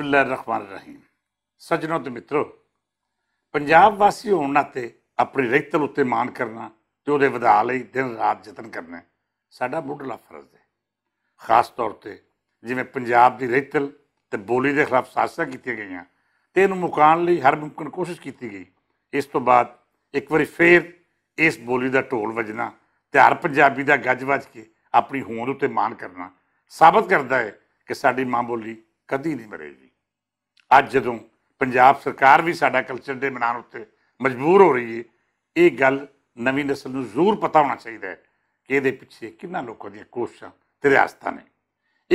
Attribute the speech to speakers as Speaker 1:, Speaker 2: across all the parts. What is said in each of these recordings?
Speaker 1: ਰਹੀਮ ਸਜਣੋ ਤੇ ਮਿੱਤਰੋ ਪੰਜਾਬ ਵਾਸੀ ਹੋਣ ਨਾਤੇ ਆਪਣੀ ਰਹਿਤਲ ਉੱਤੇ ਮਾਣ ਕਰਨਾ ਤੇ ਉਹਦੇ ਵਧਾ ਲਈ ਦਿਨ ਰਾਤ ਯਤਨ ਕਰਨਾ ਸਾਡਾ ਮੁੱਢਲਾ ਫਰਜ਼ ਹੈ ਖਾਸ ਤੌਰ ਤੇ ਜਿਵੇਂ ਪੰਜਾਬ ਦੀ ਰਹਿਤਲ ਤੇ ਬੋਲੀ ਦੇ ਖਿਲਾਫ ਸਾਜ਼ਿਸ਼ਾਂ ਕੀਤੀਆਂ ਗਈਆਂ ਤੇ ਇਹਨੂੰ ਮੁਕਾਣ ਲਈ ਹਰ ਮੁਮਕਨ ਕੋਸ਼ਿਸ਼ ਕੀਤੀ ਗਈ ਇਸ ਤੋਂ ਬਾਅਦ ਇੱਕ ਵਾਰੀ ਫੇਰ ਇਸ ਬੋਲੀ ਦਾ ਢੋਲ ਵਜਣਾ ਤੇ ਹਰ ਪੰਜਾਬੀ ਦਾ ਗੱਜ ਵੱਜ ਕੇ ਆਪਣੀ ਹੋਂਦ ਉੱਤੇ ਮਾਣ ਕਰਨਾ ਸਾਬਤ ਕਰਦਾ ਹੈ ਕਿ ਸਾਡੀ ਮਾਂ ਬੋਲੀ ਕਦੀ ਨਹੀਂ ਮਰੇਗੀ ਅੱਜ ਜਦੋਂ ਪੰਜਾਬ ਸਰਕਾਰ ਵੀ ਸਾਡਾ ਕਲਚਰ ਦੇ ਮਨਾਉਣ ਉੱਤੇ ਮਜਬੂਰ ਹੋ ਰਹੀ ਹੈ ਇਹ ਗੱਲ ਨਵੀਂ نسل ਨੂੰ ਜ਼ਰੂਰ ਪਤਾ ਹੋਣਾ ਚਾਹੀਦਾ ਹੈ ਕਿ ਇਹਦੇ ਪਿੱਛੇ ਕਿੰਨਾ ਲੋਕਾਂ ਦੀਆਂ ਕੋਸ਼ਿਸ਼ਾਂ ਤੇ ਰਿਆਸਤਾਂ ਨੇ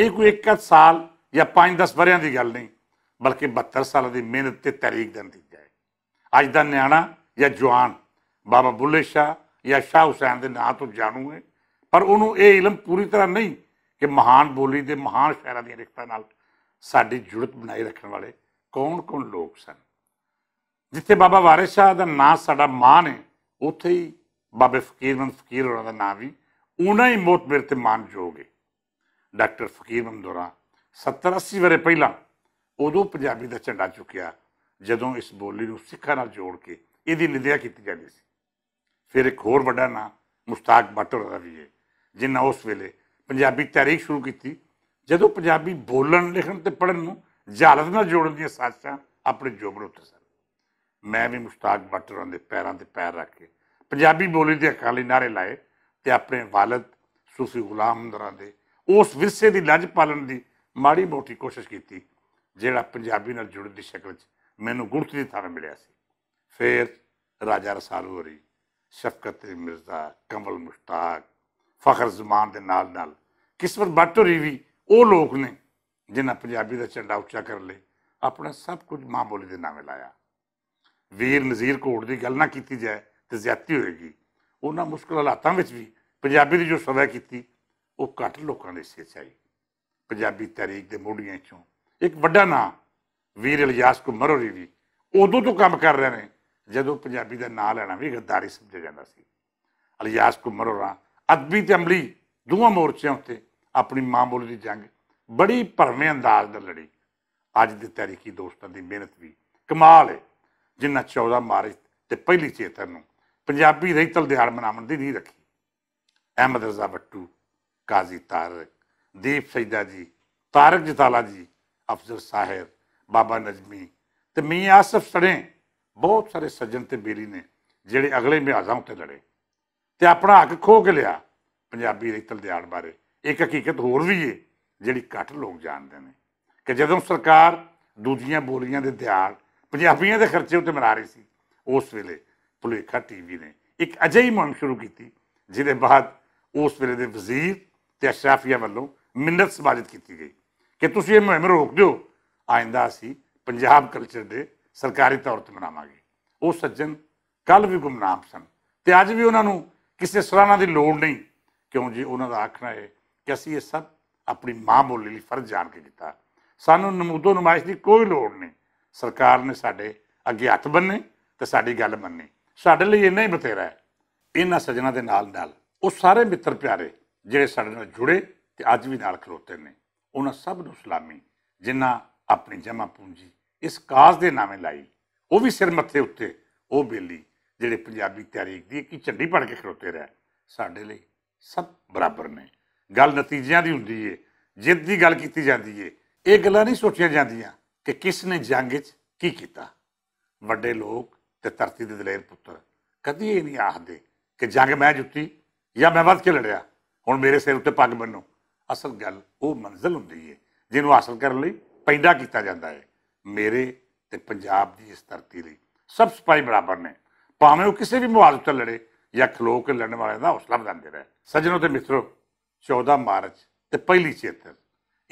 Speaker 1: ਇਹ ਕੋਈ ਇੱਕ ਸਾਲ ਜਾਂ 5-10 ਵਰਿਆਂ ਦੀ ਗੱਲ ਨਹੀਂ ਬਲਕਿ 72 ਸਾਲਾਂ ਦੀ ਮਿਹਨਤ ਤੇ ਤਾਰੀਖ ਦਾ ਨਤੀਜਾ ਹੈ ਅੱਜ ਦਾ ਨਿਆਣਾ ਜਾਂ ਜਵਾਨ ਬਾਬਾ ਬੁੱਲੇ ਸ਼ਾਹ ਜਾਂ ਸ਼ਾਹ ਹੁਸੈਨ ਦੇ ਨਾਂ ਤੋਂ ਜਾਣੂ ਹੈ ਪਰ ਉਹਨੂੰ ਇਹ ਇਲਮ ਪੂਰੀ ਤਰ੍ਹਾਂ ਨਹੀਂ ਕਿ ਮਹਾਨ ਬੋਲੀ ਦੇ ਮਹਾਨ ਸ਼ਾਇਰਾਂ ਦੀਆਂ ਰਿਖਤਾਂ ਨਾਲ ਸਾਡੀ ਜੁੜਤ ਬਣਾਈ ਰੱਖਣ ਵਾਲੇ ਕੌਣ-ਕੌਣ ਲੋਕ ਸਨ ਜਿੱਥੇ ਬਾਬਾ ਵਾਰਿਸ ਸ਼ਾਹ ਦਾ ਨਾਂ ਸਾਡਾ ਮਾਨ ਹੈ ਉੱਥੇ ਹੀ ਬਾਬੇ ਫਕੀਰਮੰਦ ਫਕੀਰ ਹੋਣਾ ਦਾ ਨਾਮ ਵੀ ਉਹਨਾਂ ਹੀ ਮੇਰੇ ਤੇ ਮਾਨ ਜੋਗੇ ਡਾਕਟਰ ਫਕੀਰਮੰਦ ਦੁਰਾ 70 80 ਵਰੇ ਪਹਿਲਾਂ ਉਦੋਂ ਪੰਜਾਬੀ ਦਾ ਝੰਡਾ ਚੁੱਕਿਆ ਜਦੋਂ ਇਸ ਬੋਲੀ ਨੂੰ ਸਿੱਖਾਂ ਨਾਲ ਜੋੜ ਕੇ ਇਹਦੀ ਨਿੰਦਿਆ ਕੀਤੀ ਜਾਂਦੀ ਸੀ ਫਿਰ ਇੱਕ ਹੋਰ ਵੱਡਾ ਨਾਂ ਮੁਸ਼ਤਾਕ ਬਟਰ ਦਾ ਵੀ ਹੈ ਜਿਨ੍ਹਾਂ ਉਸ ਵੇਲੇ ਪੰਜਾਬੀ ਤਾਰੀਖ ਸ਼ੁਰੂ ਕੀਤੀ ਜਦੋਂ ਪੰਜਾਬੀ ਬੋਲਣ ਲਿਖਣ ਤੇ ਪੜਨ ਨੂੰ ਜਹਾਲਤ ਨਾਲ ਜੋੜਨ ਦੀਆਂ ਸਾਜ਼ਿਸ਼ਾਂ ਆਪਣੇ ਜੋਬਰ ਉੱਤੇ ਸਨ ਮੈਂ ਵੀ ਮੁਸ਼ਤਾਕ ਬੱਟਰਾਂ ਦੇ ਪੈਰਾਂ ਤੇ ਪੈਰ ਰੱਖ ਕੇ ਪੰਜਾਬੀ ਬੋਲੀ ਦੇ ਅਕਾਲੀ ਨਾਰੇ ਲਾਏ ਤੇ ਆਪਣੇ ਵਾਲਦ ਸੂਫੀ ਗੁਲਾਮ ਦਰਾਂ ਦੇ ਉਸ ਵਿਰਸੇ ਦੀ ਲੰਜ ਪਾਲਣ ਦੀ ਮਾੜੀ ਮੋਟੀ ਕੋਸ਼ਿਸ਼ ਕੀਤੀ ਜਿਹੜਾ ਪੰਜਾਬੀ ਨਾਲ ਜੁੜਨ ਦੀ ਸ਼ਕਲ 'ਚ ਮੈਨੂੰ ਗੁਰਤ ਦੀ ਥਾਂ ਮਿਲਿਆ ਸੀ ਫਿਰ ਰਾਜਾ ਰਸਾਲ ਹੋਰੀ ਸ਼ਫਕਤ ਮਿਰਜ਼ਾ ਕਮਲ ਮੁਸ਼ਤਾਕ ਫਖਰ ਜ਼ਮਾਨ ਦੇ ਨਾਲ ਨਾਲ ਕਿਸਮਤ ਬੱਟੋਰੀ ਵੀ ਉਹ ਲੋਕ ਨੇ ਜਿਨ੍ਹਾਂ ਪੰਜਾਬੀ ਦਾ ਚੰਡਾ ਉੱਚਾ ਕਰ ਲਈ ਆਪਣਾ ਸਭ ਕੁਝ ਮਾਂ ਬੋਲੀ ਦੇ ਨਾਮੇ ਲਾਇਆ ਵੀਰ ਨਜ਼ੀਰ ਕੋਟ ਦੀ ਗੱਲ ਨਾ ਕੀਤੀ ਜਾਏ ਤੇ ਜ਼ਿਆਤੀ ਹੋਏਗੀ ਉਹਨਾਂ ਮੁਸ਼ਕਲ ਹਾਲਾਤਾਂ ਵਿੱਚ ਵੀ ਪੰਜਾਬੀ ਦੀ ਜੋ ਸਵੈ ਕੀਤੀ ਉਹ ਘੱਟ ਲੋਕਾਂ ਦੇ ਸਿਰ ਆਈ ਪੰਜਾਬੀ ਤਾਰੀਖ ਦੇ ਮੋੜੀਆਂ ਚੋਂ ਇੱਕ ਵੱਡਾ ਨਾਂ ਵੀਰ ਇਲਿਆਸ ਕੁਮਰੋਰੀ ਵੀ ਉਦੋਂ ਤੋਂ ਕੰਮ ਕਰ ਰਹੇ ਨੇ ਜਦੋਂ ਪੰਜਾਬੀ ਦਾ ਨਾਂ ਲੈਣਾ ਵੀ ਗੱਦਾਰੀ ਸਮਝਿਆ ਜਾਂਦਾ ਸੀ ਇਲਿਆਸ ਕੁਮਰੋਰਾ ਅਦਬੀ ਤੇ ਅਮਲੀ ਦੋਵਾਂ ਮੋਰਚਿਆਂ ਉੱਤੇ ਆਪਣੀ ਮਾਂ ਬੋਲੀ ਦੀ ਜੰਗ ਬੜੀ ਭਰਮੇ ਅੰਦਾਜ਼ ਨਾਲ ਲੜੀ ਅੱਜ ਦੇ ਤਰੀਕੀ ਦੋਸਤਾਂ ਦੀ ਮਿਹਨਤ ਵੀ ਕਮਾਲ ਹੈ ਜਿਨ੍ਹਾਂ 14 ਮਾਰਚ ਤੇ ਪਹਿਲੀ ਚੇਤਨ ਨੂੰ ਪੰਜਾਬੀ ਰੈਤਲ ਦਿਹਾੜ ਮਨਾਉਣ ਦੀ ਨਹੀਂ ਰੱਖੀ ਅਹਿਮਦ ਰਜ਼ਾ ਬੱਟੂ ਕਾਜ਼ੀ ਤਾਰਕ ਦੀਪ ਸੈਦਾ ਜੀ ਤਾਰਕ ਜਤਾਲਾ ਜੀ ਅਫਜ਼ਲ ਸਾਹਿਬ ਬਾਬਾ ਨਜਮੀ ਤੇ ਮੀਆਂ ਆਸਫ ਸੜੇ ਬਹੁਤ ਸਾਰੇ ਸੱਜਣ ਤੇ ਬੇਲੀ ਨੇ ਜਿਹੜੇ ਅਗਲੇ ਮਿਆਜ਼ਾਂ ਉੱਤੇ ਲੜੇ ਤੇ ਆਪਣਾ ਹੱਕ ਖੋ ਕੇ ਲਿਆ ਪੰਜਾਬੀ ਰੈਤਲ ਦਿਹਾੜ ਬਾਰੇ ਇੱਕ ਹਕੀਕਤ ਹੋਰ ਵੀ ਏ ਜਿਹੜੀ ਘੱਟ ਲੋਕ ਜਾਣਦੇ ਨੇ ਕਿ ਜਦੋਂ ਸਰਕਾਰ ਦੂਜੀਆਂ ਬੋਲੀਆਂ ਦੇ ਦਿਹਾੜ ਪੰਜਾਬੀਆਂ ਦੇ ਖਰਚੇ ਉੱਤੇ ਮਨਾ ਰਹੀ ਸੀ ਉਸ ਵੇਲੇ ਭੁਲੇਖਾ ਟੀਵੀ ਨੇ ਇੱਕ ਅਜਿਹੀ ਮੁਹਿੰਮ ਸ਼ੁਰੂ ਕੀਤੀ ਜਿਹਦੇ ਬਾਅਦ ਉਸ ਵੇਲੇ ਦੇ ਵਜ਼ੀਰ ਤੇ ਅਸ਼ਰਾਫੀਆ ਵੱਲੋਂ ਮਿੰਨਤ ਸਮਾਜਿਤ ਕੀਤੀ ਗਈ ਕਿ ਤੁਸੀਂ ਇਹ ਮੁਹਿੰਮ ਰੋਕ ਦਿਓ ਆਇੰਦਾ ਅਸੀਂ ਪੰਜਾਬ ਕਲਚਰ ਦੇ ਸਰਕਾਰੀ ਤੌਰ ਤੇ ਮਨਾਵਾਂਗੇ ਉਹ ਸੱਜਣ ਕੱਲ ਵੀ ਗੁਮਨਾਮ ਸਨ ਤੇ ਅੱਜ ਵੀ ਉਹਨਾਂ ਨੂੰ ਕਿਸੇ ਸਰਾਣਾ ਦੀ ਲੋੜ ਨਹੀਂ ਕਿਉਂ ਜੀ ਉਹਨਾਂ ਦਾ ਆਖਣਾ ਹੈ ਕਿ ਅਸੀਂ ਇਹ ਸਭ ਆਪਣੀ ਮਾਂ ਬੋਲੀ ਲਈ ਫਰਜ਼ ਜਾਣ ਕੇ ਕੀਤਾ ਸਾਨੂੰ ਨਮੂਦੋ ਨਮਾਇਸ਼ ਦੀ ਕੋਈ ਲੋੜ ਨਹੀਂ ਸਰਕਾਰ ਨੇ ਸਾਡੇ ਅੱਗੇ ਹੱਥ ਬੰਨੇ ਤੇ ਸਾਡੀ ਗੱਲ ਮੰਨੀ ਸਾਡੇ ਲਈ ਇੰਨਾ ਹੀ ਬਤੇਰਾ ਹੈ ਇਹਨਾਂ ਸਜਣਾ ਦੇ ਨਾਲ ਨਾਲ ਉਹ ਸਾਰੇ ਮਿੱਤਰ ਪਿਆਰੇ ਜਿਹੜੇ ਸਾਡੇ ਨਾਲ ਜੁੜੇ ਤੇ ਅੱਜ ਵੀ ਨਾਲ ਖਲੋਤੇ ਨੇ ਉਹਨਾਂ ਸਭ ਨੂੰ ਸਲਾਮੀ ਜਿਨ੍ਹਾਂ ਆਪਣੀ ਜਮਾ ਪੂੰਜੀ ਇਸ ਕਾਜ਼ ਦੇ ਨਾਵੇਂ ਲਾਈ ਉਹ ਵੀ ਸਿਰ ਮੱਥੇ ਉੱਤੇ ਉਹ ਬੇਲੀ ਜਿਹੜੇ ਪੰਜਾਬੀ ਤਾਰੀਖ ਦੀ ਇੱਕ ਝੰਡੀ ਪੜ ਕੇ ਖਲੋਤੇ ਰਹਿ ਸਾਡੇ ਲਈ ਸਭ ਬਰਾਬਰ ਨੇ ਗੱਲ ਨਤੀਜਿਆਂ ਦੀ ਹੁੰਦੀ ਏ ਜਿੱਤ ਦੀ ਗੱਲ ਕੀਤੀ ਜਾਂਦੀ ਏ ਇਹ ਗੱਲਾਂ ਨਹੀਂ ਸੋਚੀਆਂ ਜਾਂਦੀਆਂ ਕਿ ਕਿਸ ਨੇ ਜੰਗ 'ਚ ਕੀ ਕੀਤਾ ਵੱਡੇ ਲੋਕ ਤੇ ਧਰਤੀ ਦੇ ਦਲੇਰ ਪੁੱਤਰ ਕਦੀ ਇਹ ਨਹੀਂ ਆਖਦੇ ਕਿ ਜੰਗ ਮੈਂ ਜੁੱਤੀ ਜਾਂ ਮੈਂ ਵੱਧ ਕੇ ਲੜਿਆ ਹੁਣ ਮੇਰੇ ਸਿਰ ਉੱਤੇ ਪੱਗ ਬੰਨੋ ਅਸਲ ਗੱਲ ਉਹ ਮੰਜ਼ਲ ਹੁੰਦੀ ਏ ਜਿਹਨੂੰ ਹਾਸਲ ਕਰਨ ਲਈ ਪੈਂਦਾ ਕੀਤਾ ਜਾਂਦਾ ਏ ਮੇਰੇ ਤੇ ਪੰਜਾਬ ਦੀ ਇਸ ਧਰਤੀ ਲਈ ਸਭ ਸਪਾਈ ਬਰਾਬਰ ਨੇ ਭਾਵੇਂ ਉਹ ਕਿਸੇ ਵੀ ਮੁਹਾਜ਼ ਤੇ ਲੜੇ ਜਾਂ ਖਲੋ ਕੇ ਲੜਨ ਵਾਲਿਆਂ ਦਾ ਹੌਸਲਾ ਵਧਾਉਂਦੇ ਰਹੇ ਸੱਜਣੋ ਤੇ ਮਿੱਤਰੋ 14 ਮਾਰਚ ਤੇ ਪਹਿਲੀ ਚੇਤਰ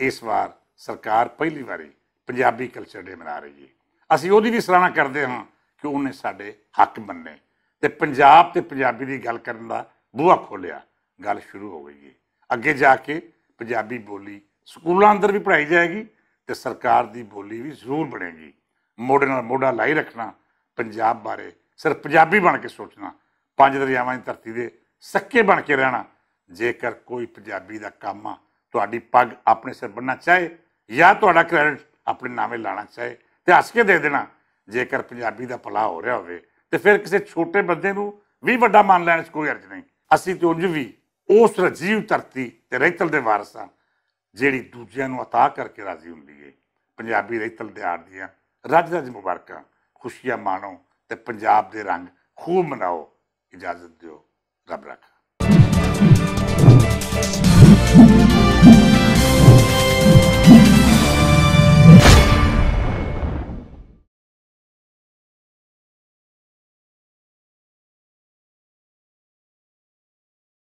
Speaker 1: ਇਸ ਵਾਰ ਸਰਕਾਰ ਪਹਿਲੀ ਵਾਰੀ ਪੰਜਾਬੀ ਕਲਚਰ ਡੇ ਮਨਾ ਰਹੀ ਹੈ ਅਸੀਂ ਉਹਦੀ ਵੀ ਸਲਾਹਣਾ ਕਰਦੇ ਹਾਂ ਕਿ ਉਹਨੇ ਸਾਡੇ ਹੱਕ ਮੰਨੇ ਤੇ ਪੰਜਾਬ ਤੇ ਪੰਜਾਬੀ ਦੀ ਗੱਲ ਕਰਨ ਦਾ ਬੂਹਾ ਖੋਲਿਆ ਗੱਲ ਸ਼ੁਰੂ ਹੋ ਗਈ ਹੈ ਅੱਗੇ ਜਾ ਕੇ ਪੰਜਾਬੀ ਬੋਲੀ ਸਕੂਲਾਂ ਅੰਦਰ ਵੀ ਪੜਾਈ ਜਾਏਗੀ ਤੇ ਸਰਕਾਰ ਦੀ ਬੋਲੀ ਵੀ ਜ਼ਰੂਰ ਬਣੇਗੀ ਮੋਢੇ ਨਾਲ ਮੋਢਾ ਲਾਈ ਰੱਖਣਾ ਪੰਜਾਬ ਬਾਰੇ ਸਿਰਫ ਪੰਜਾਬੀ ਬਣ ਕੇ ਸੋਚਣਾ ਪੰਜ ਦਰਿਆਵਾਂ ਦੀ ਧਰਤੀ ਦੇ ਸੱਕੇ ਬਣ ਕੇ ਰਹਿਣਾ ਜੇਕਰ ਕੋਈ ਪੰਜਾਬੀ ਦਾ ਕੰਮ ਆ ਤੁਹਾਡੀ ਪੱਗ ਆਪਣੇ ਸਿਰ ਬੰਨਣਾ ਚਾਹੇ ਜਾਂ ਤੁਹਾਡਾ ਕ੍ਰੈਡਿਟ ਆਪਣੇ ਨਾਮੇ ਲਾਣਾ ਚਾਹੇ ਤੇ ਹੱਸ ਕੇ ਦੇ ਦੇਣਾ ਜੇਕਰ ਪੰਜਾਬੀ ਦਾ ਭਲਾ ਹੋ ਰਿਹਾ ਹੋਵੇ ਤੇ ਫਿਰ ਕਿਸੇ ਛੋਟੇ ਬੰਦੇ ਨੂੰ ਵੀ ਵੱਡਾ ਮੰਨ ਲੈਣ 'ਚ ਕੋਈ ਅਰਜ ਨਹੀਂ ਅਸੀਂ ਤੇ ਉਂਝ ਵੀ ਉਸ ਰਜੀਵ ਧਰਤੀ ਤੇ ਰੈਤਲ ਦੇ ਵਾਰਸ ਆ ਜਿਹੜੀ ਦੂਜਿਆਂ ਨੂੰ ਅਤਾ ਕਰਕੇ ਰਾਜ਼ੀ ਹੁੰਦੀ ਏ ਪੰਜਾਬੀ ਰੈਤਲ ਦੇ ਆੜ ਦੀਆਂ ਰੱਜ ਰੱਜ ਮੁਬਾਰਕਾਂ ਖੁਸ਼ੀਆਂ ਮਾਣੋ ਤੇ ਪੰਜਾਬ ਦੇ ਰੰਗ ਖੂਬ ਮਨਾਓ ਇਜਾਜ਼ਤ ਦਿਓ ਰੱਬ ਰੱਖਾ Música